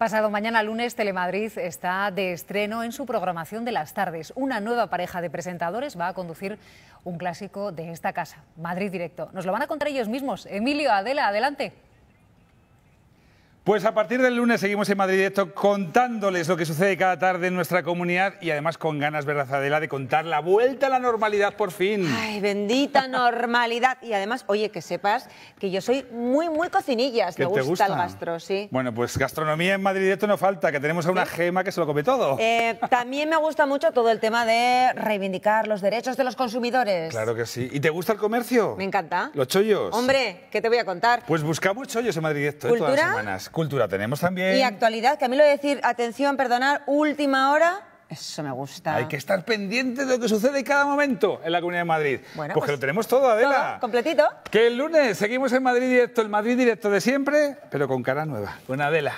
Pasado mañana lunes, Telemadrid está de estreno en su programación de las tardes. Una nueva pareja de presentadores va a conducir un clásico de esta casa, Madrid Directo. Nos lo van a contar ellos mismos. Emilio, Adela, adelante. Pues a partir del lunes seguimos en Madrid Directo contándoles lo que sucede cada tarde en nuestra comunidad y además con ganas, ¿verdad, de contar la vuelta a la normalidad por fin? Ay, bendita normalidad. Y además, oye, que sepas que yo soy muy, muy cocinillas. Me gusta, el gastro, sí. Bueno, pues gastronomía en Madrid Directo no falta, que tenemos a una gema que se lo come todo. Eh, también me gusta mucho todo el tema de reivindicar los derechos de los consumidores. Claro que sí. ¿Y te gusta el comercio? Me encanta. ¿Los chollos? Hombre, ¿qué te voy a contar? Pues buscamos chollos en Madrid Directo ¿eh? todas las semanas. Cultura tenemos también. Y actualidad, que a mí lo de decir, atención, perdonar, última hora, eso me gusta. Hay que estar pendiente de lo que sucede en cada momento en la Comunidad de Madrid. Bueno, porque pues pues, lo tenemos todo, Adela. completito. Que el lunes seguimos en Madrid Directo, el Madrid Directo de siempre, pero con cara nueva. con Adela.